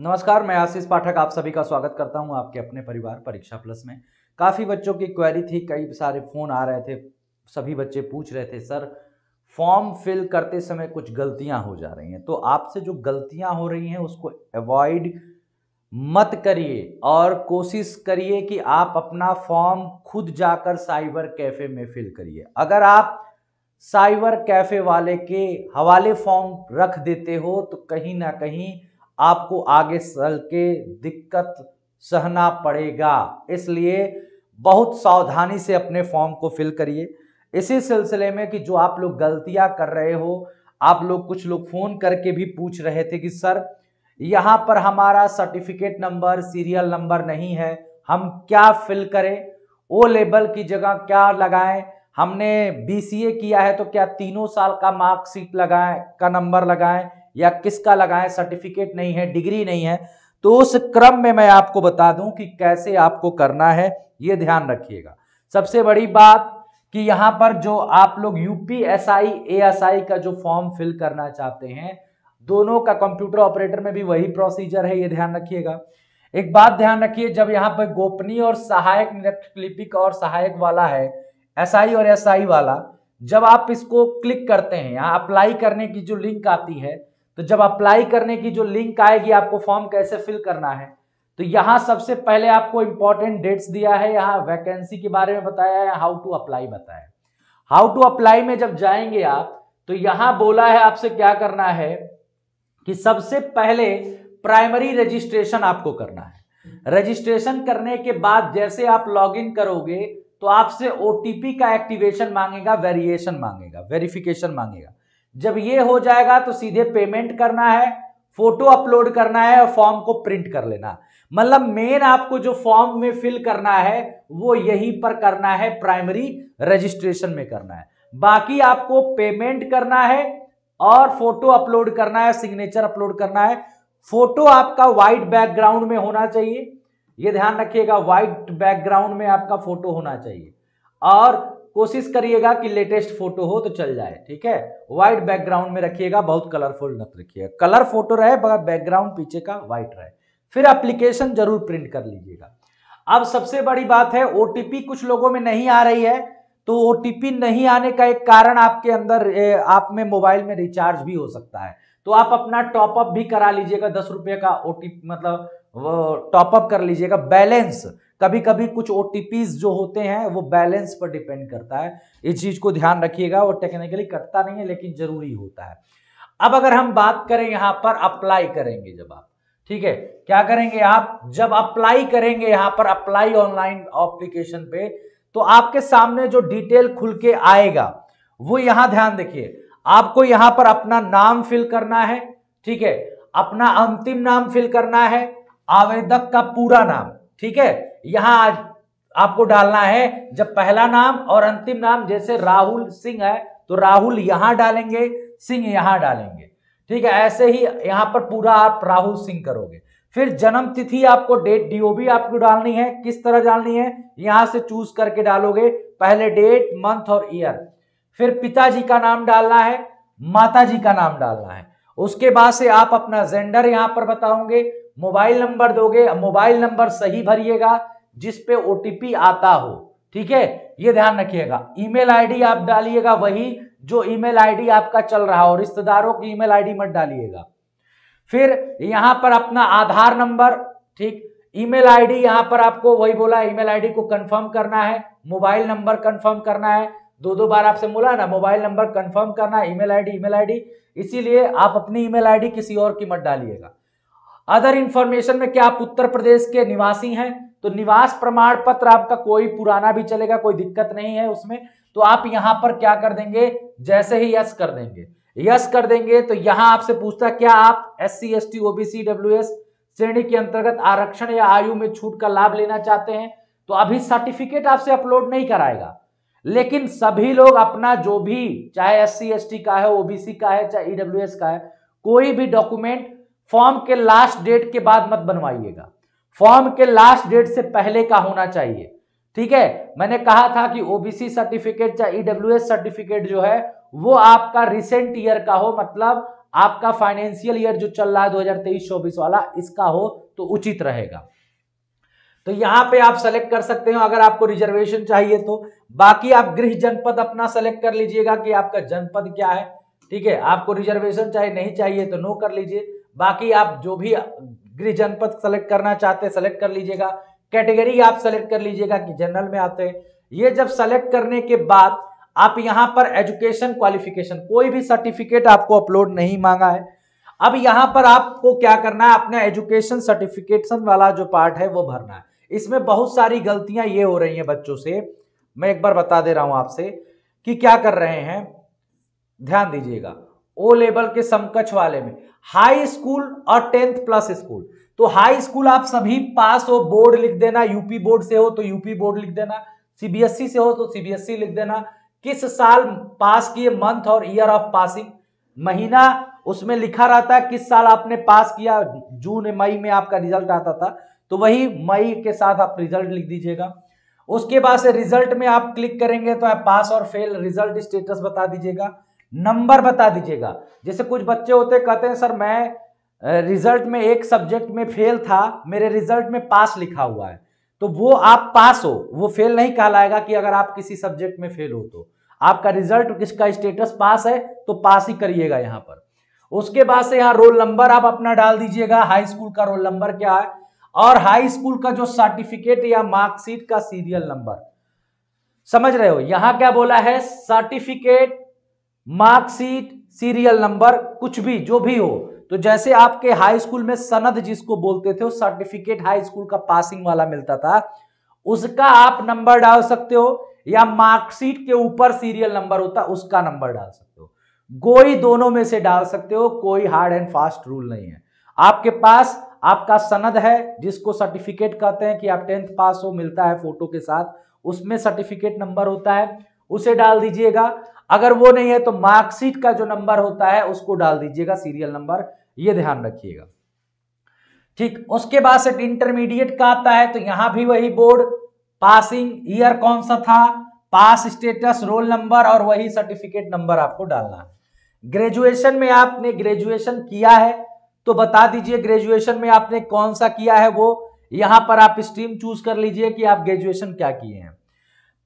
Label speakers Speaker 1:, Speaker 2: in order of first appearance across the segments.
Speaker 1: नमस्कार मैं आशीष पाठक आप सभी का स्वागत करता हूं आपके अपने परिवार परीक्षा प्लस में काफ़ी बच्चों की क्वेरी थी कई सारे फ़ोन आ रहे थे सभी बच्चे पूछ रहे थे सर फॉर्म फिल करते समय कुछ गलतियां हो जा रही हैं तो आपसे जो गलतियां हो रही हैं उसको अवॉइड मत करिए और कोशिश करिए कि आप अपना फॉर्म खुद जाकर साइबर कैफ़े में फिल करिए अगर आप साइबर कैफ़े वाले के हवाले फॉर्म रख देते हो तो कहीं ना कहीं आपको आगे चल के दिक्कत सहना पड़ेगा इसलिए बहुत सावधानी से अपने फॉर्म को फिल करिए इसी सिलसिले में कि जो आप लोग गलतियां कर रहे हो आप लोग कुछ लोग फ़ोन करके भी पूछ रहे थे कि सर यहाँ पर हमारा सर्टिफिकेट नंबर सीरियल नंबर नहीं है हम क्या फिल करें ओ लेबल की जगह क्या लगाएं हमने बीसीए किया है तो क्या तीनों साल का मार्कशीट लगाएं का नंबर लगाएं या किसका लगाएं सर्टिफिकेट नहीं है डिग्री नहीं है तो उस क्रम में मैं आपको बता दूं कि कैसे आपको करना है ये ध्यान रखिएगा सबसे बड़ी बात कि यहां पर जो आप लोग यूपीएसआई एएसआई का जो फॉर्म फिल करना चाहते हैं दोनों का कंप्यूटर ऑपरेटर में भी वही प्रोसीजर है ये ध्यान रखिएगा एक बात ध्यान रखिए जब यहाँ पर गोपनीय और सहायक निरक्षलिपिक और सहायक वाला है एसआई और एसआई वाला जब आप इसको क्लिक करते हैं यहाँ अप्लाई करने की जो लिंक आती है तो जब अप्लाई करने की जो लिंक आएगी आपको फॉर्म कैसे फिल करना है तो यहां सबसे पहले आपको इंपॉर्टेंट डेट्स दिया है यहां वैकेंसी के बारे में बताया है हाउ टू अप्लाई बताया हाउ टू अप्लाई में जब जाएंगे आप तो यहां बोला है आपसे क्या करना है कि सबसे पहले प्राइमरी रजिस्ट्रेशन आपको करना है रजिस्ट्रेशन करने के बाद जैसे आप लॉगिन करोगे तो आपसे ओटीपी का एक्टिवेशन मांगेगा वेरिएशन मांगेगा वेरिफिकेशन मांगेगा जब ये हो जाएगा तो सीधे पेमेंट करना है फोटो अपलोड करना है और फॉर्म को प्रिंट कर लेना मतलब मेन आपको जो फॉर्म में फिल करना है वो यहीं पर करना है प्राइमरी रजिस्ट्रेशन में करना है बाकी आपको पेमेंट करना है और फोटो अपलोड करना है सिग्नेचर अपलोड करना है फोटो आपका व्हाइट बैकग्राउंड में होना चाहिए ये ध्यान रखिएगा व्हाइट बैकग्राउंड में आपका फोटो होना चाहिए और कोशिश करिएगा कि लेटेस्ट फोटो हो तो चल जाए ठीक है व्हाइट बैकग्राउंड में रखिएगा बहुत कलरफुल मत रखिएगा कलर फोटो रहे बगैर बैकग्राउंड पीछे का व्हाइट रहे फिर एप्लीकेशन जरूर प्रिंट कर लीजिएगा अब सबसे बड़ी बात है ओटीपी कुछ लोगों में नहीं आ रही है तो ओटीपी नहीं आने का एक कारण आपके अंदर आप में मोबाइल में रिचार्ज भी हो सकता है तो आप अपना टॉपअप भी करा लीजिएगा दस रुपये का ओ मतलब टॉपअप कर लीजिएगा बैलेंस कभी कभी कुछ ओ जो होते हैं वो बैलेंस पर डिपेंड करता है इस चीज़ को ध्यान रखिएगा वो टेक्निकली कटता नहीं है लेकिन ज़रूरी होता है अब अगर हम बात करें यहां पर अप्लाई करेंगे जब आप ठीक है क्या करेंगे आप जब अप्लाई करेंगे यहां पर अप्लाई ऑनलाइन एप्लीकेशन पे तो आपके सामने जो डिटेल खुल के आएगा वो यहां ध्यान देखिए आपको यहां पर अपना नाम फिल करना है ठीक है अपना अंतिम नाम फिल करना है आवेदक का पूरा नाम ठीक है यहां आज आपको डालना है जब पहला नाम और अंतिम नाम जैसे राहुल सिंह है तो राहुल यहां डालेंगे सिंह यहां डालेंगे ठीक है ऐसे ही यहां पर पूरा आप राहुल सिंह करोगे फिर जन्म तिथि आपको डेट डीओबी आपको डालनी है किस तरह डालनी है यहां से चूज करके डालोगे पहले डेट मंथ और ईयर फिर पिताजी का नाम डालना है माता जी का नाम डालना है उसके बाद से आप अपना जेंडर यहां पर बताओगे मोबाइल नंबर दोगे मोबाइल नंबर सही भरिएगा जिस पे ओटीपी आता हो ठीक है ये ध्यान रखिएगा ईमेल आईडी आप डालिएगा वही जो ईमेल आईडी आपका चल रहा हो रिश्तेदारों की ईमेल आईडी मत डालिएगा फिर यहां पर अपना आधार नंबर ठीक ईमेल आईडी यहां पर आपको वही बोला ईमेल आईडी को कंफर्म करना है मोबाइल नंबर कंफर्म करना है दो दो बार आपसे बोला ना मोबाइल नंबर कंफर्म करना है ईमेल आईडी ईमेल आईडी इसीलिए आप अपनी ईमेल आईडी किसी और की मत डालिएगा अदर इंफॉर्मेशन में क्या आप उत्तर प्रदेश के निवासी हैं तो निवास प्रमाण पत्र आपका कोई पुराना भी चलेगा कोई दिक्कत नहीं है उसमें तो आप यहां पर क्या कर देंगे जैसे ही यस कर देंगे यस कर देंगे तो यहां आपसे पूछता क्या आप S C S T OBC W S श्रेणी के अंतर्गत आरक्षण या आयु में छूट का लाभ लेना चाहते हैं तो अभी सर्टिफिकेट आपसे अपलोड नहीं कराएगा लेकिन सभी लोग अपना जो भी चाहे एस सी एस टी का है ओबीसी का है चाहे ईडब्ल्यू e एस का है कोई भी डॉक्यूमेंट फॉर्म के लास्ट डेट के बाद मत बनवाइएगा फॉर्म के लास्ट डेट से पहले का होना चाहिए ठीक है मैंने कहा था कि ओबीसी सर्टिफिकेट या ईडब्ल्यू e सर्टिफिकेट जो है वो आपका रिसेंट ईयर का हो मतलब आपका फाइनेंशियल ईयर जो चल रहा है 2023-24 वाला इसका हो तो उचित रहेगा तो यहां पे आप सेलेक्ट कर सकते हो अगर आपको रिजर्वेशन चाहिए तो बाकी आप गृह जनपद अपना सेलेक्ट कर लीजिएगा कि आपका जनपद क्या है ठीक है आपको रिजर्वेशन चाहे नहीं चाहिए तो नो कर लीजिए बाकी आप जो भी गृह जनपद सेलेक्ट करना चाहते हैं सेलेक्ट कर लीजिएगा कैटेगरी आप सेलेक्ट कर लीजिएगा कि जनरल में आते हैं ये जब सेलेक्ट करने के बाद आप यहां पर एजुकेशन क्वालिफिकेशन कोई भी सर्टिफिकेट आपको अपलोड नहीं मांगा है अब यहां पर आपको क्या करना है अपना एजुकेशन सर्टिफिकेशन वाला जो पार्ट है वो भरना है इसमें बहुत सारी गलतियां ये हो रही हैं बच्चों से मैं एक बार बता दे रहा हूं आपसे कि क्या कर रहे हैं ध्यान दीजिएगा ओ लेवल के समकक्ष वाले में हाई स्कूल और टेंथ प्लस स्कूल तो हाई स्कूल आप सभी पास हो बोर्ड लिख देना यूपी बोर्ड से हो तो यूपी बोर्ड लिख देना सीबीएसई e से हो तो सीबीएसई e लिख देना किस साल पास किए मंथ और ईयर ऑफ पासिंग महीना उसमें लिखा रहता है किस साल आपने पास किया जून मई में आपका रिजल्ट आता था तो वही मई के साथ आप रिजल्ट लिख दीजिएगा उसके बाद से रिजल्ट में आप क्लिक करेंगे तो आप पास और फेल रिजल्ट स्टेटस बता दीजिएगा नंबर बता दीजिएगा जैसे कुछ बच्चे होते कहते हैं सर मैं रिजल्ट में एक सब्जेक्ट में फेल था मेरे रिजल्ट में पास लिखा हुआ है तो वो आप पास हो वो फेल नहीं कहलाएगा कि अगर आप किसी सब्जेक्ट में फेल हो तो आपका रिजल्ट किसका स्टेटस पास है तो पास ही करिएगा यहां पर उसके बाद से यहाँ रोल नंबर आप अपना डाल दीजिएगा हाई स्कूल का रोल नंबर क्या है और हाई स्कूल का जो सर्टिफिकेट या मार्कशीट का सीरियल नंबर समझ रहे हो यहां क्या बोला है सर्टिफिकेट मार्कशीट सीरियल नंबर कुछ भी जो भी हो तो जैसे आपके हाई स्कूल में सनद जिसको बोलते थे सर्टिफिकेट हाई स्कूल का पासिंग वाला मिलता था उसका आप नंबर डाल सकते हो या मार्कशीट के ऊपर सीरियल नंबर होता उसका नंबर डाल सकते हो कोई दोनों में से डाल सकते हो कोई हार्ड एंड फास्ट रूल नहीं है आपके पास आपका सनद है जिसको सर्टिफिकेट कहते हैं कि आप टेंथ पास हो मिलता है फोटो के साथ उसमें सर्टिफिकेट नंबर होता है उसे डाल दीजिएगा अगर वो नहीं है तो मार्कशीट का जो नंबर होता है उसको डाल दीजिएगा सीरियल नंबर ये ध्यान रखिएगा ठीक उसके बाद से इंटरमीडिएट का आता है तो यहां भी वही बोर्ड पासिंग ईयर कौन सा था पास स्टेटस रोल नंबर और वही सर्टिफिकेट नंबर आपको डालना है ग्रेजुएशन में आपने ग्रेजुएशन किया है तो बता दीजिए ग्रेजुएशन में आपने कौन सा किया है वो यहां पर आप स्ट्रीम चूज कर लीजिए कि आप ग्रेजुएशन क्या किए हैं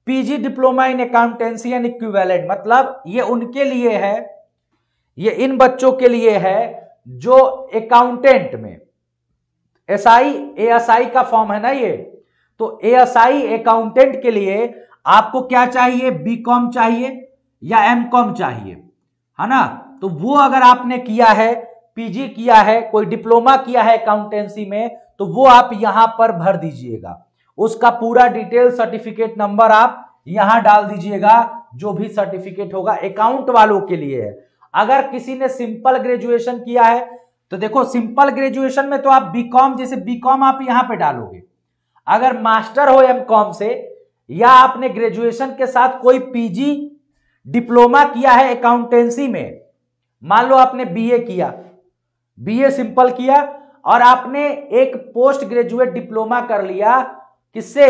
Speaker 1: PG diploma in accountancy and equivalent मतलब ये उनके लिए है ये इन बच्चों के लिए है जो अकाउंटेंट में एस आई एस आई का फॉर्म है ना ये तो एस आई अकाउंटेंट के लिए आपको क्या चाहिए बी कॉम चाहिए या एम कॉम चाहिए है ना तो वो अगर आपने किया है पीजी किया है कोई डिप्लोमा किया है अकाउंटेंसी में तो वो आप यहां पर भर दीजिएगा उसका पूरा डिटेल सर्टिफिकेट नंबर आप यहां डाल दीजिएगा जो भी सर्टिफिकेट होगा अकाउंट वालों के लिए है अगर किसी ने सिंपल ग्रेजुएशन किया है तो देखो सिंपल ग्रेजुएशन में तो आप बीकॉम जैसे बीकॉम आप यहां पे डालोगे अगर मास्टर हो एम से या आपने ग्रेजुएशन के साथ कोई पीजी डिप्लोमा किया है अकाउंटेंसी में मान लो आपने बीए किया बीए सिंपल किया और आपने एक पोस्ट ग्रेजुएट डिप्लोमा कर लिया किससे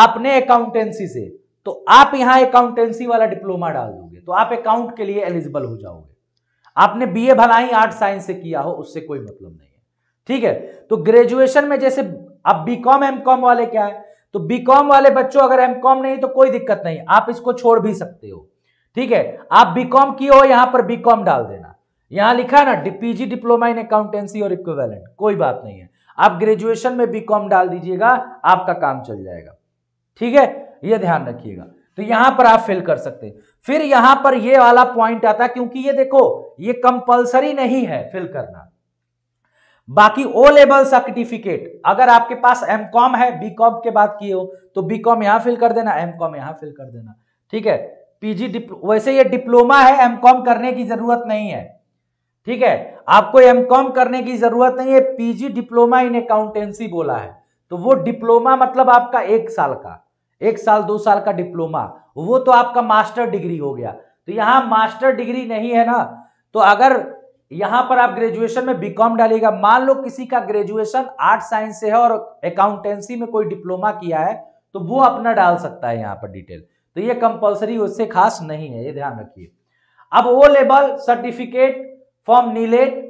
Speaker 1: आपने अकाउंटेंसी से तो आप यहां अकाउंटेंसी वाला डिप्लोमा डाल दोगे तो आप अकाउंट के लिए एलिजिबल हो जाओगे आपने बीए ए भलाई आर्ट साइंस से किया हो उससे कोई मतलब नहीं है ठीक है तो ग्रेजुएशन में जैसे अब बीकॉम एमकॉम वाले क्या है तो बीकॉम वाले बच्चों अगर एमकॉम नहीं तो कोई दिक्कत नहीं आप इसको छोड़ भी सकते हो ठीक है आप बीकॉम किए हो यहां पर बीकॉम डाल देना यहां लिखा है ना पीजी डिप्लोमा इन अकाउंटेंसी और इक्विवेलेंट कोई बात नहीं है आप ग्रेजुएशन में बी कॉम डाल दीजिएगा आपका काम चल जाएगा ठीक है ये ध्यान रखिएगा तो यहां पर आप फिल कर सकते हैं फिर यहां पर ये वाला पॉइंट आता है क्योंकि ये देखो ये कंपलसरी नहीं है फिल करना बाकी ओ लेवल सर्टिफिकेट अगर आपके पास एम कॉम है बी कॉम के बाद किए हो तो बी कॉम यहां फिल कर देना एम कॉम यहां फिल कर देना ठीक है पीजी वैसे ये डिप्लोमा है एम कॉम करने की जरूरत नहीं है ठीक है आपको एम कॉम करने की जरूरत नहीं है पीजी डिप्लोमा इन अकाउंटेंसी बोला है तो वो डिप्लोमा मतलब आपका एक साल का एक साल दो साल का डिप्लोमा वो तो आपका मास्टर डिग्री हो गया तो यहां मास्टर डिग्री नहीं है ना तो अगर यहां पर आप ग्रेजुएशन में बीकॉम डालिएगा मान लो किसी का ग्रेजुएशन आर्ट साइंस से है और अकाउंटेंसी में कोई डिप्लोमा किया है तो वो अपना डाल सकता है यहां पर डिटेल तो ये कंपलसरी उससे खास नहीं है ये ध्यान रखिए अब O level certificate form NIELIT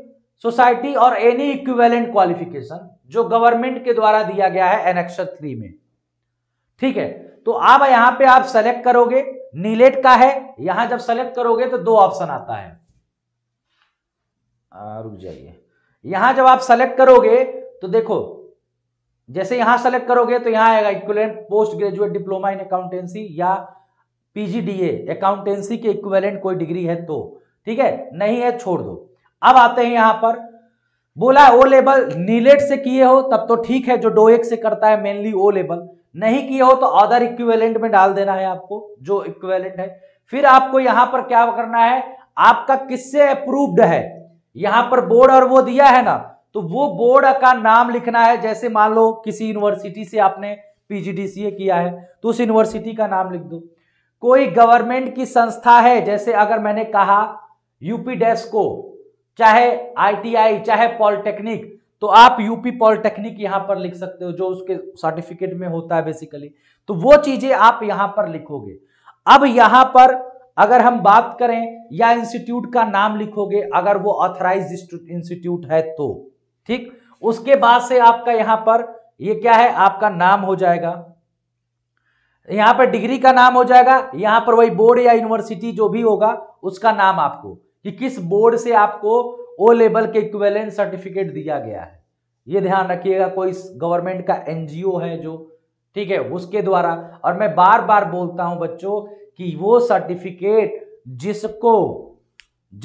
Speaker 1: society और एनी इक्विवेलेंट क्वालिफिकेशन जो गवर्नमेंट के द्वारा दिया गया है एनेक्शन थ्री में ठीक है तो अब यहां पे आप सेलेक्ट करोगे नीलेट का है यहां जब सेलेक्ट करोगे तो दो ऑप्शन आता है रुक जाइए यहां जब आप सेलेक्ट करोगे तो देखो जैसे यहां सेलेक्ट करोगे तो यहां आएगा equivalent post graduate diploma in accountancy या पीजीडीए अकाउंटेंसी के इक्विवेलेंट कोई डिग्री है तो ठीक है नहीं है छोड़ दो अब आते हैं यहां पर बोला ओ लेवल नीलेट से किए हो तब तो ठीक है जो डो एक से करता है मेनली ओ लेवल नहीं किए हो तो अदर इक्विवेलेंट में डाल देना है आपको जो इक्विवेलेंट है फिर आपको यहां पर क्या करना है आपका किससे अप्रूव्ड है यहां पर बोर्ड और वो दिया है ना तो वो बोर्ड का नाम लिखना है जैसे मान लो किसी यूनिवर्सिटी से आपने पीजीडीसीए किया है तो उस यूनिवर्सिटी का नाम लिख दो कोई गवर्नमेंट की संस्था है जैसे अगर मैंने कहा यूपी डेस्क को चाहे आईटीआई चाहे पॉलिटेक्निक तो आप यूपी पॉलिटेक्निक यहां पर लिख सकते हो जो उसके सर्टिफिकेट में होता है बेसिकली तो वो चीजें आप यहां पर लिखोगे अब यहां पर अगर हम बात करें या इंस्टीट्यूट का नाम लिखोगे अगर वो ऑथराइज इंस्टीट्यूट है तो ठीक उसके बाद से आपका यहां पर ये क्या है आपका नाम हो जाएगा यहां पर डिग्री का नाम हो जाएगा यहां पर वही बोर्ड या यूनिवर्सिटी जो भी होगा उसका नाम आपको कि किस बोर्ड से आपको ओ लेवल के इक्वेलेंस सर्टिफिकेट दिया गया है ये ध्यान रखिएगा कोई गवर्नमेंट का एनजीओ है जो ठीक है उसके द्वारा और मैं बार बार बोलता हूं बच्चों कि वो सर्टिफिकेट जिसको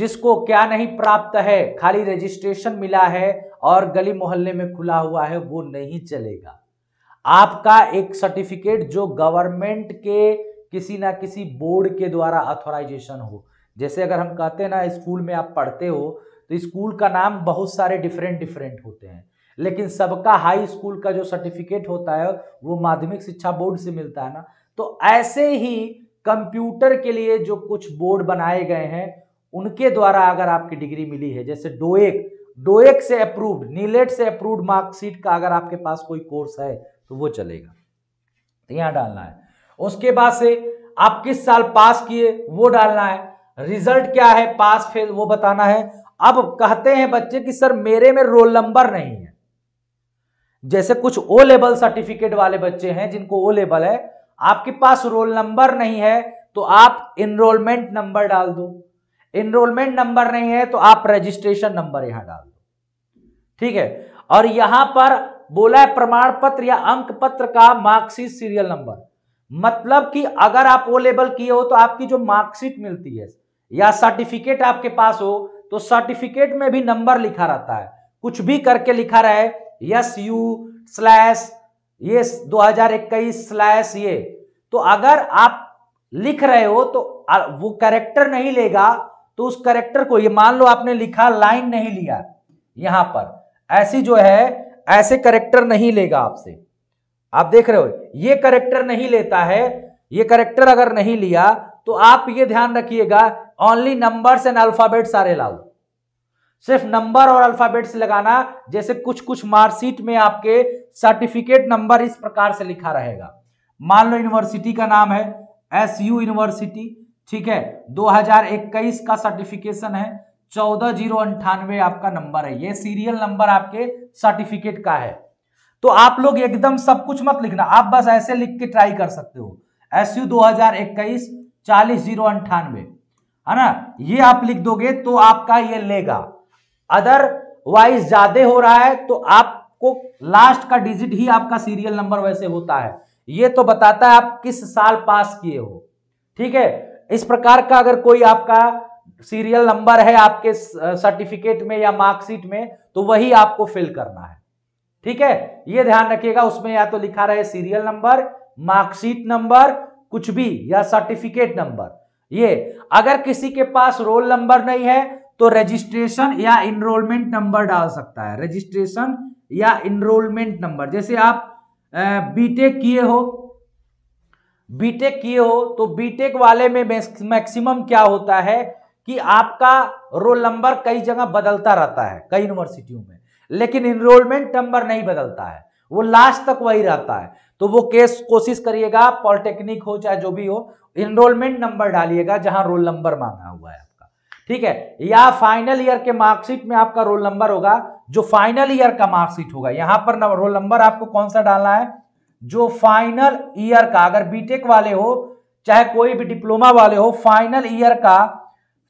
Speaker 1: जिसको क्या नहीं प्राप्त है खाली रजिस्ट्रेशन मिला है और गली मोहल्ले में खुला हुआ है वो नहीं चलेगा आपका एक सर्टिफिकेट जो गवर्नमेंट के किसी ना किसी बोर्ड के द्वारा अथोराइजेशन हो जैसे अगर हम कहते हैं ना स्कूल में आप पढ़ते हो तो स्कूल का नाम बहुत सारे डिफरेंट डिफरेंट होते हैं लेकिन सबका हाई स्कूल का जो सर्टिफिकेट होता है वो माध्यमिक शिक्षा बोर्ड से मिलता है ना तो ऐसे ही कंप्यूटर के लिए जो कुछ बोर्ड बनाए गए हैं उनके द्वारा अगर आपकी डिग्री मिली है जैसे डोएक डोएक से अप्रूव्ड नीलेट से अप्रूव्ड मार्कशीट का अगर आपके पास कोई कोर्स है तो वो चलेगा तो यहाँ डालना है उसके बाद से आप किस साल पास किए वो डालना है रिजल्ट क्या है पास फेल वो बताना है अब कहते हैं बच्चे कि सर मेरे में रोल नंबर नहीं है जैसे कुछ ओ लेवल सर्टिफिकेट वाले बच्चे हैं जिनको ओ लेवल है आपके पास रोल नंबर नहीं है तो आप इनरोलमेंट नंबर डाल दो इनरोलमेंट नंबर नहीं है तो आप रजिस्ट्रेशन नंबर यहां डाल दो ठीक है और यहां पर बोला है प्रमाण पत्र या अंक पत्र का मार्क्सिट सीरियल नंबर मतलब कि अगर आप ओ लेवल किए हो तो आपकी जो मार्कशीट मिलती है या सर्टिफिकेट आपके पास हो तो सर्टिफिकेट में भी नंबर लिखा रहता है कुछ भी करके लिखा रहे यस यू स्लैश ये इक्कीस स्लैश ये तो अगर आप लिख रहे हो तो वो करेक्टर नहीं लेगा तो उस करेक्टर को ये मान लो आपने लिखा लाइन नहीं लिया यहां पर ऐसी जो है ऐसे करेक्टर नहीं लेगा आपसे आप देख रहे हो ये करेक्टर नहीं लेता है ये करेक्टर अगर नहीं लिया तो आप ये ध्यान रखिएगा only numbers and alphabets are allowed सिर्फ नंबर और अल्फाबेट्स लगाना जैसे कुछ कुछ मार्कशीट में आपके सर्टिफिकेट नंबर इस प्रकार से लिखा रहेगा मान लो यूनिवर्सिटी का नाम है एस यू यूनिवर्सिटी ठीक है 2021 का सर्टिफिकेशन है चौदह जीरो अंठानवे आपका नंबर है ये सीरियल नंबर आपके सर्टिफिकेट का है तो आप लोग एकदम सब कुछ मत लिखना आप बस ऐसे लिख के ट्राई कर सकते हो एस यू दो हजार इक्कीस चालीस जीरो अंठानवे है ना ये आप लिख दोगे तो आपका ये लेगा अदर वाइज ज्यादा हो रहा है तो आपको लास्ट का डिजिट ही आपका सीरियल नंबर वैसे होता है ये तो बताता है आप किस साल पास किए हो ठीक है इस प्रकार का अगर कोई आपका सीरियल नंबर है आपके सर्टिफिकेट में या मार्कशीट में तो वही आपको फिल करना है ठीक है ये ध्यान रखिएगा उसमें या तो लिखा रहे सीरियल नंबर मार्कशीट नंबर कुछ भी या सर्टिफिकेट नंबर ये अगर किसी के पास रोल नंबर नहीं है तो रजिस्ट्रेशन या इनरोलमेंट नंबर डाल सकता है रजिस्ट्रेशन या इनरोलमेंट नंबर जैसे आप बीटेक किए हो बीटेक किए हो तो बीटेक वाले में मैक्सिमम क्या होता है कि आपका रोल नंबर कई जगह बदलता रहता है कई यूनिवर्सिटियों में लेकिन इनरोलमेंट नंबर नहीं बदलता है वो लास्ट तक वही रहता है तो वो केस कोशिश करिएगा पॉलिटेक्निक हो चाहे जो भी हो इनरोलमेंट नंबर डालिएगा जहां रोल नंबर मांगा हुआ है आपका ठीक है या फाइनल ईयर के मार्कशीट में आपका रोल नंबर होगा जो फाइनल ईयर का मार्कशीट होगा यहां पर रोल नंबर आपको कौन सा डालना है जो फाइनल ईयर का अगर बीटेक वाले हो चाहे कोई भी डिप्लोमा वाले हो फाइनल ईयर का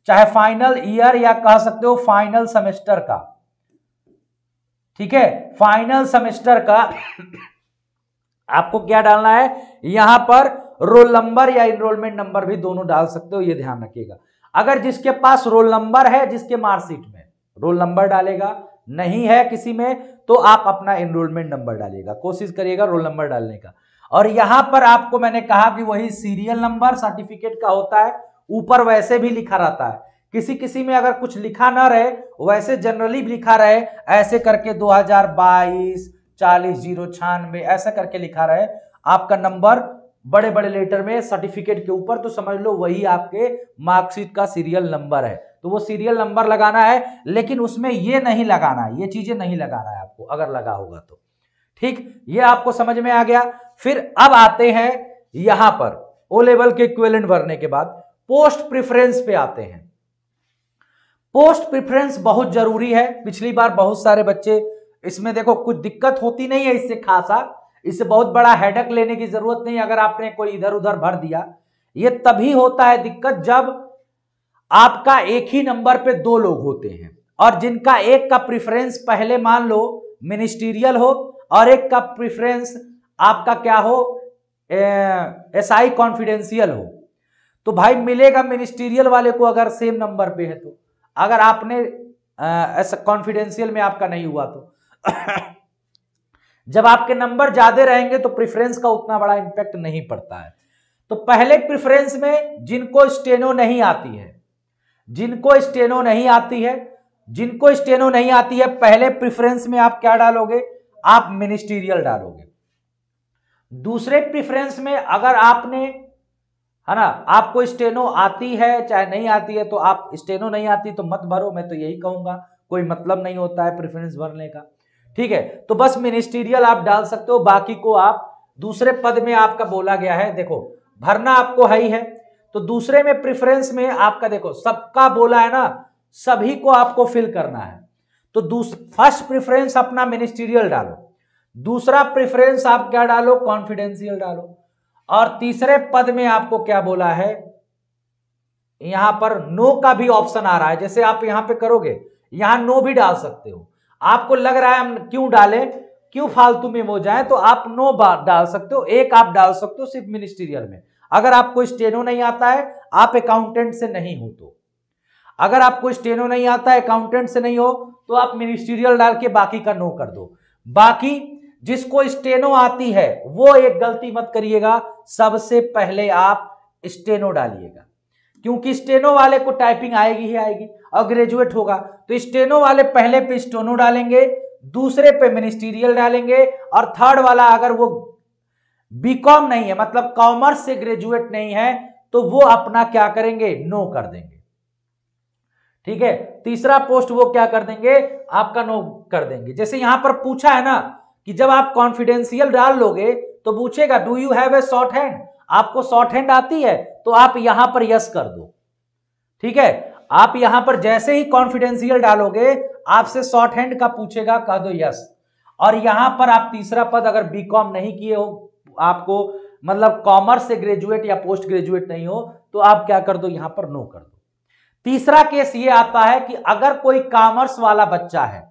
Speaker 1: चाहे फाइनल ईयर या कह सकते हो फाइनल सेमेस्टर का ठीक है फाइनल सेमेस्टर का आपको क्या डालना है यहां पर रोल नंबर या इनरोलमेंट नंबर भी दोनों डाल सकते हो ये ध्यान रखिएगा अगर जिसके पास रोल नंबर है जिसके मार्कशीट में रोल नंबर डालेगा नहीं है किसी में तो आप अपना एनरोलमेंट नंबर डालिएगा कोशिश करिएगा रोल नंबर डालने का और यहां पर आपको मैंने कहा कि वही सीरियल नंबर सर्टिफिकेट का होता है ऊपर वैसे भी लिखा रहता है किसी किसी में अगर कुछ लिखा ना रहे वैसे जनरली भी लिखा रहे ऐसे करके 2022 चालीस जीरो छियानवे ऐसा करके लिखा रहे आपका नंबर बड़े बड़े लेटर में सर्टिफिकेट के ऊपर तो समझ लो वही आपके मार्कशीट का सीरियल नंबर है तो वो सीरियल नंबर लगाना है लेकिन उसमें ये नहीं लगाना है ये चीजें नहीं लगाना है आपको अगर लगा होगा तो ठीक ये आपको समझ में आ गया फिर अब आते हैं यहां पर ओ लेवल के इक्वेलेंट भरने के बाद पोस्ट प्रिफरेंस पे आते हैं पोस्ट प्रिफरेंस बहुत जरूरी है पिछली बार बहुत सारे बच्चे इसमें देखो कुछ दिक्कत होती नहीं है इससे खासा इससे बहुत बड़ा हेडक लेने की जरूरत नहीं अगर आपने कोई इधर उधर भर दिया ये तभी होता है दिक्कत जब आपका एक ही नंबर पे दो लोग होते हैं और जिनका एक का प्रिफरेंस पहले मान लो मिनिस्टीरियल हो और एक का प्रिफरेंस आपका क्या हो एस आई कॉन्फिडेंशियल हो तो भाई मिलेगा मिनिस्टीरियल वाले को अगर सेम नंबर पे है तो अगर आपने कॉन्फिडेंशियल में आपका नहीं हुआ तो जब आपके नंबर ज्यादा रहेंगे तो प्रिफरेंस का उतना बड़ा इंपैक्ट नहीं पड़ता है तो पहले प्रिफरेंस में जिनको स्टेनो नहीं आती है जिनको स्टेनो नहीं आती है जिनको स्टेनो नहीं आती है पहले प्रिफरेंस में आप क्या डालोगे आप मिनिस्टीरियल डालोगे दूसरे प्रिफरेंस में अगर आपने है ना आपको स्टेनो आती है चाहे नहीं आती है तो आप स्टेनो नहीं आती तो मत भरो मैं तो यही कहूंगा कोई मतलब नहीं होता है प्रिफरेंस भरने का ठीक है तो बस मिनिस्टीरियल आप डाल सकते हो बाकी को आप दूसरे पद में आपका बोला गया है देखो भरना आपको है ही है तो दूसरे में प्रिफरेंस में आपका देखो सबका बोला है ना सभी को आपको फिल करना है तो फर्स्ट प्रिफरेंस अपना मिनिस्टीरियल डालो दूसरा प्रिफरेंस आप क्या डालो कॉन्फिडेंशियल डालो और तीसरे पद में आपको क्या बोला है यहां पर नो का भी ऑप्शन आ रहा है जैसे आप यहां पे करोगे यहां नो भी डाल सकते हो आपको लग रहा है हम क्यों डालें क्यों फालतू में वो जाए तो आप नो बार डाल सकते हो एक आप डाल सकते हो सिर्फ मिनिस्ट्रियल में अगर आपको स्टेनो नहीं आता है आप अकाउंटेंट से नहीं हो तो अगर आपको स्टेनो नहीं आता है अकाउंटेंट से नहीं हो तो आप मिनिस्ट्रियल डाल के बाकी का नो कर दो बाकी जिसको स्टेनो आती है वो एक गलती मत करिएगा सबसे पहले आप स्टेनो डालिएगा क्योंकि स्टेनो वाले को टाइपिंग आएगी ही आएगी और ग्रेजुएट होगा तो स्टेनो वाले पहले पे स्टोनो डालेंगे दूसरे पे मिनिस्टीरियल डालेंगे और थर्ड वाला अगर वो बीकॉम नहीं है मतलब कॉमर्स से ग्रेजुएट नहीं है तो वो अपना क्या करेंगे नो कर देंगे ठीक है तीसरा पोस्ट वो क्या कर देंगे आपका नो कर देंगे जैसे यहां पर पूछा है ना कि जब आप कॉन्फिडेंशियल डाल लोगे तो पूछेगा do you have a shorthand आपको शॉर्ट हैंड आती है तो आप यहां पर यस कर दो ठीक है आप यहां पर जैसे ही कॉन्फिडेंशियल डालोगे आपसे शॉर्ट हैंड का पूछेगा कह दो यस और यहां पर आप तीसरा पद अगर बी कॉम नहीं किए हो आपको मतलब कॉमर्स से ग्रेजुएट या पोस्ट ग्रेजुएट नहीं हो तो आप क्या कर दो यहां पर नो कर दो तीसरा केस ये आता है कि अगर कोई कॉमर्स वाला बच्चा है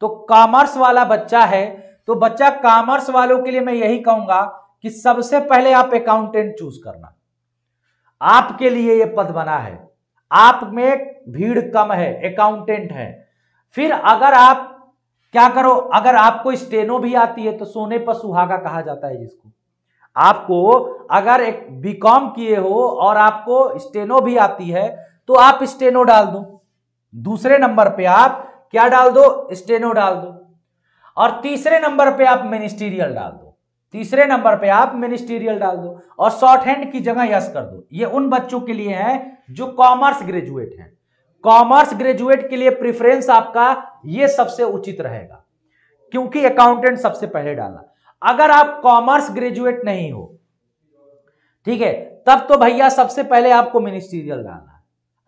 Speaker 1: तो कॉमर्स वाला बच्चा है तो बच्चा कॉमर्स वालों के लिए मैं यही कहूंगा कि सबसे पहले आप अकाउंटेंट चूज करना आपके लिए ये पद बना है आप में भीड़ कम है अकाउंटेंट है फिर अगर आप क्या करो अगर आपको स्टेनो भी आती है तो सोने पर सुहागा कहा जाता है जिसको आपको अगर एक बीकॉम किए हो और आपको स्टेनो भी आती है तो आप स्टेनो डाल दो दूसरे नंबर पे आप क्या डाल दो स्टेनो डाल दो और तीसरे नंबर पे आप मिनिस्टीरियल डाल दो तीसरे नंबर पे आप मिनिस्टीरियल डाल दो और शॉर्ट हैंड की जगह यस कर दो ये उन बच्चों के लिए है जो कॉमर्स ग्रेजुएट हैं कॉमर्स ग्रेजुएट के लिए प्रिफरेंस आपका ये सबसे उचित रहेगा क्योंकि अकाउंटेंट सबसे पहले डालना अगर आप कॉमर्स ग्रेजुएट नहीं हो ठीक है तब तो भैया सबसे पहले आपको मिनिस्टीरियल डालना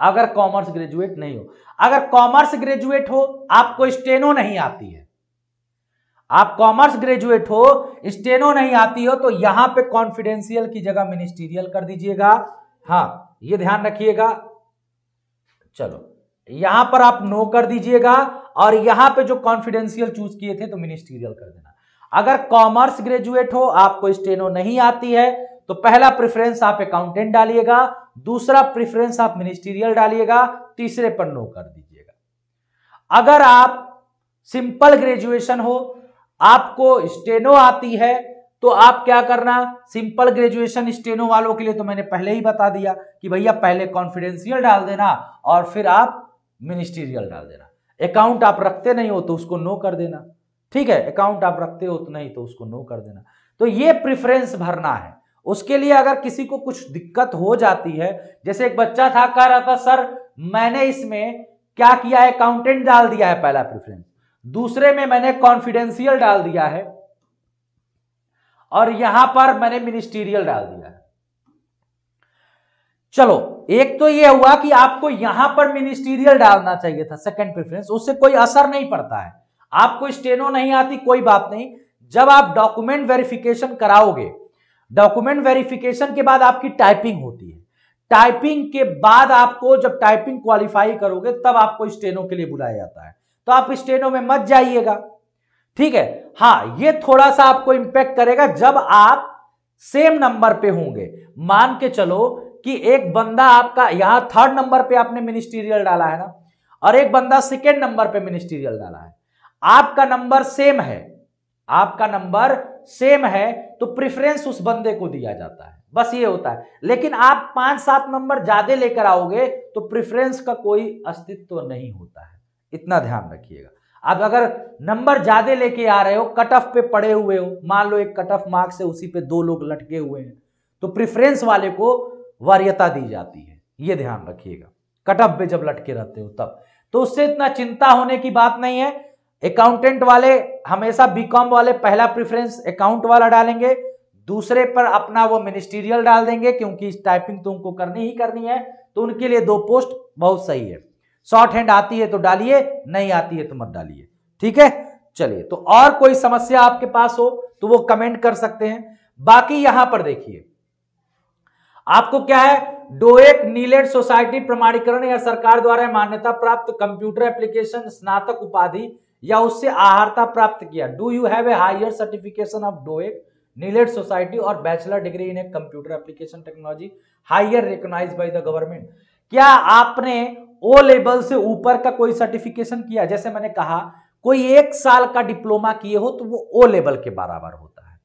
Speaker 1: अगर कॉमर्स ग्रेजुएट नहीं हो अगर कॉमर्स ग्रेजुएट हो आपको स्टेनो नहीं आती है आप कॉमर्स ग्रेजुएट हो स्टेनो नहीं आती हो तो यहां पे कॉन्फिडेंशियल की जगह मिनिस्टीरियल कर दीजिएगा हाँ ये ध्यान रखिएगा चलो यहां पर आप नो कर दीजिएगा और यहां पे जो कॉन्फिडेंशियल चूज किए थे तो मिनिस्टीरियल कर देना अगर कॉमर्स ग्रेजुएट हो आपको स्टेनो नहीं आती है तो पहला प्रेफरेंस आप अकाउंटेंट डालिएगा दूसरा प्रिफरेंस आप मिनिस्टीरियल डालिएगा तीसरे पर नो कर दीजिएगा अगर आप सिंपल ग्रेजुएशन हो आपको स्टेनो आती है तो आप क्या करना सिंपल ग्रेजुएशन स्टेनो वालों के लिए तो मैंने पहले ही बता दिया कि भैया पहले कॉन्फिडेंशियल डाल देना और फिर आप मिनिस्टीरियल डाल देना अकाउंट आप रखते नहीं हो तो उसको नो कर देना ठीक है अकाउंट आप रखते हो तो नहीं तो उसको नो कर देना तो ये प्रिफरेंस भरना है उसके लिए अगर किसी को कुछ दिक्कत हो जाती है जैसे एक बच्चा था कह रहा था सर मैंने इसमें क्या किया है अकाउंटेंट डाल दिया है पहला प्रिफरेंस दूसरे में मैंने कॉन्फिडेंशियल डाल दिया है और यहां पर मैंने मिनिस्टीरियल डाल दिया है चलो एक तो यह हुआ कि आपको यहां पर मिनिस्टीरियल डालना चाहिए था सेकंड प्रेफरेंस उससे कोई असर नहीं पड़ता है आपको स्टेनो नहीं आती कोई बात नहीं जब आप डॉक्यूमेंट वेरिफिकेशन कराओगे डॉक्यूमेंट वेरिफिकेशन के बाद आपकी टाइपिंग होती है टाइपिंग के बाद आपको जब टाइपिंग क्वालिफाई करोगे तब आपको स्टेनो के लिए बुलाया जाता है तो आप स्टेनो में मत जाइएगा ठीक है हाँ ये थोड़ा सा आपको इंपैक्ट करेगा जब आप सेम नंबर पे होंगे मान के चलो कि एक बंदा आपका यहां थर्ड नंबर पे आपने मिनिस्टीरियल डाला है ना और एक बंदा सेकेंड नंबर पे मिनिस्टीरियल डाला है आपका नंबर सेम है आपका नंबर सेम है तो प्रिफरेंस उस बंदे को दिया जाता है बस ये होता है लेकिन आप पांच सात नंबर ज्यादा लेकर आओगे तो प्रिफरेंस का कोई अस्तित्व नहीं होता है इतना ध्यान रखिएगा अब अगर नंबर ज़्यादा लेके आ रहे हो कट ऑफ पे पड़े हुए हो मान लो एक कट ऑफ मार्क्स है उसी पे दो लोग लटके हुए हैं तो प्रिफरेंस वाले को वरीयता दी जाती है ये ध्यान रखिएगा कट ऑफ पे जब लटके रहते हो तब तो उससे इतना चिंता होने की बात नहीं है अकाउंटेंट वाले हमेशा बीकॉम वाले पहला प्रिफरेंस अकाउंट वाला डालेंगे दूसरे पर अपना वो मिनिस्टीरियल डाल देंगे क्योंकि टाइपिंग तो उनको करनी ही करनी है तो उनके लिए दो पोस्ट बहुत सही है शॉर्ट हैंड आती है तो डालिए नहीं आती है तो मत डालिए ठीक है चलिए तो और कोई समस्या आपके पास हो तो वो कमेंट कर सकते हैं बाकी यहां पर देखिए आपको क्या है डोएक नीलेट सोसाइटी प्रमाणीकरण या सरकार द्वारा मान्यता प्राप्त कंप्यूटर एप्लीकेशन स्नातक उपाधि या उससे आहारता प्राप्त किया do you have a higher certification of DOEACC NIELIT society और bachelor degree in computer application technology higher recognised by the government क्या आपने ओ लेवल से ऊपर का कोई सर्टिफिकेशन किया जैसे मैंने कहा कोई एक साल का डिप्लोमा किए हो तो वो ओ लेवल के बराबर होता है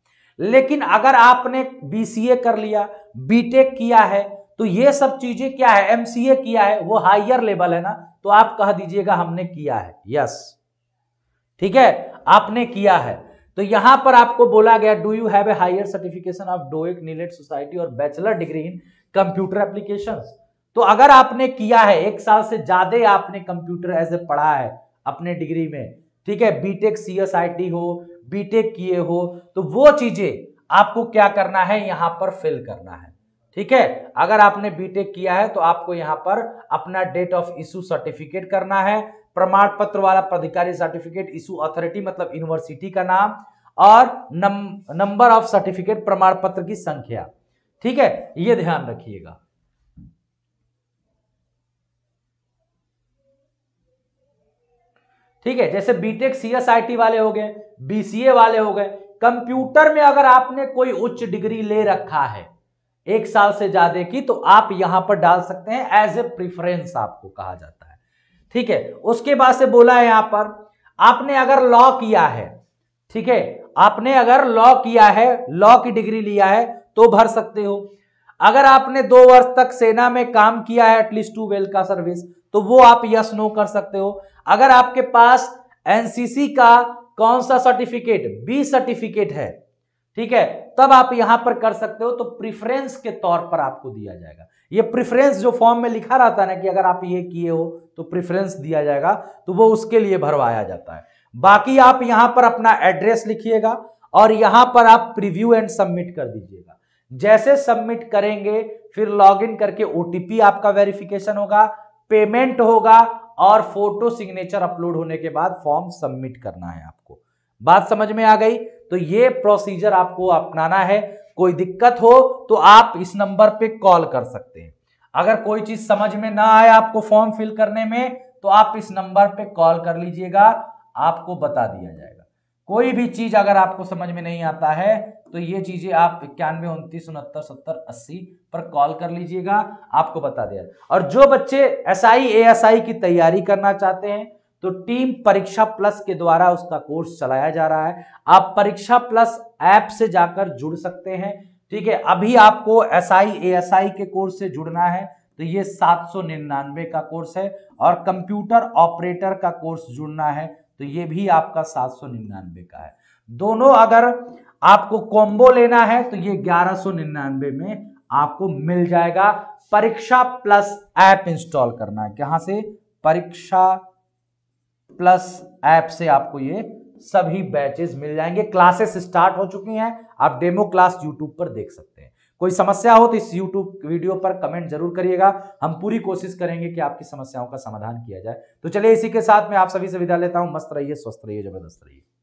Speaker 1: लेकिन अगर आपने बीसीए कर लिया बीटेक किया है तो ये सब चीजें क्या है एमसीए किया है वो हायर लेवल है ना तो आप कह दीजिएगा हमने किया है यस ठीक है आपने किया है तो यहां पर आपको बोला गया do you have a higher certification of DOEACC NIELIT society और bachelor degree in computer applications तो अगर आपने किया है एक साल से ज्यादा आपने कंप्यूटर एज ए पढ़ा है अपने डिग्री में ठीक है बीटेक सीएसआईटी हो बीटेक किए हो तो वो चीजें आपको क्या करना है यहां पर फिल करना है ठीक है अगर आपने बीटेक किया है तो आपको यहां पर अपना डेट ऑफ इशू सर्टिफिकेट करना है प्रमाण पत्र वाला प्राधिकारी सर्टिफिकेट इशू अथॉरिटी मतलब यूनिवर्सिटी का नाम और नंबर ऑफ सर्टिफिकेट प्रमाण पत्र की संख्या ठीक है ये ध्यान रखिएगा ठीक है जैसे बीटेक सीएसआईटी e वाले हो गए बीसीए वाले हो गए कंप्यूटर में अगर आपने कोई उच्च डिग्री ले रखा है एक साल से ज्यादा की तो आप यहां पर डाल सकते हैं एज ए प्रिफरेंस आपको कहा जाता है ठीक है उसके बाद से बोला है यहां पर आपने अगर लॉ किया है ठीक है आपने अगर लॉ किया है लॉ की डिग्री लिया है तो भर सकते हो अगर आपने दो वर्ष तक सेना में काम किया है एटलीस्ट टू वेल का सर्विस तो वो आप यस नो कर सकते हो अगर आपके पास एनसीसी का कौन सा सर्टिफिकेट बी सर्टिफिकेट है ठीक है तब आप यहां पर कर सकते हो तो प्रिफरेंस के तौर पर आपको दिया जाएगा ये प्रिफरेंस जो फॉर्म में लिखा रहता है ना कि अगर आप ये किए हो तो प्रिफरेंस दिया जाएगा तो वो उसके लिए भरवाया जाता है बाकी आप यहां पर अपना एड्रेस लिखिएगा और यहां पर आप प्रीव्यू एंड सबमिट कर दीजिएगा जैसे सबमिट करेंगे फिर लॉग करके ओटीपी आपका वेरिफिकेशन होगा पेमेंट होगा और फोटो सिग्नेचर अपलोड होने के बाद फॉर्म सबमिट करना है आपको बात समझ में आ गई तो ये प्रोसीजर आपको अपनाना है कोई दिक्कत हो तो आप इस नंबर पे कॉल कर सकते हैं अगर कोई चीज समझ में ना आए आपको फॉर्म फिल करने में तो आप इस नंबर पे कॉल कर लीजिएगा आपको बता दिया जाएगा कोई भी चीज अगर आपको समझ में नहीं आता है तो ये चीजें आप इक्यानवे उनतीस उनहत्तर सत्तर अस्सी पर कॉल कर लीजिएगा आपको बता दिया और जो बच्चे S I A S I की तैयारी करना चाहते हैं तो टीम परीक्षा प्लस के द्वारा उसका कोर्स चलाया जा रहा है आप परीक्षा प्लस ऐप से जाकर जुड़ सकते हैं ठीक है अभी आपको S I A S I के कोर्स से जुड़ना है तो ये सात सौ निन्यानवे का कोर्स है और कंप्यूटर ऑपरेटर का कोर्स जुड़ना है तो ये भी आपका सात सौ निन्यानवे का है दोनों अगर आपको कॉम्बो लेना है तो ये ग्यारह सौ निन्यानवे में आपको मिल जाएगा परीक्षा प्लस ऐप इंस्टॉल करना है कहां से परीक्षा प्लस ऐप से आपको ये सभी बैचेस मिल जाएंगे क्लासेस स्टार्ट हो चुकी हैं आप डेमो क्लास यूट्यूब पर देख सकते हैं कोई समस्या हो तो इस यूट्यूब वीडियो पर कमेंट जरूर करिएगा हम पूरी कोशिश करेंगे कि आपकी समस्याओं का समाधान किया जाए तो चलिए इसी के साथ मैं आप सभी से विदा लेता हूँ मस्त रहिए स्वस्थ रहिए जबरदस्त रहिए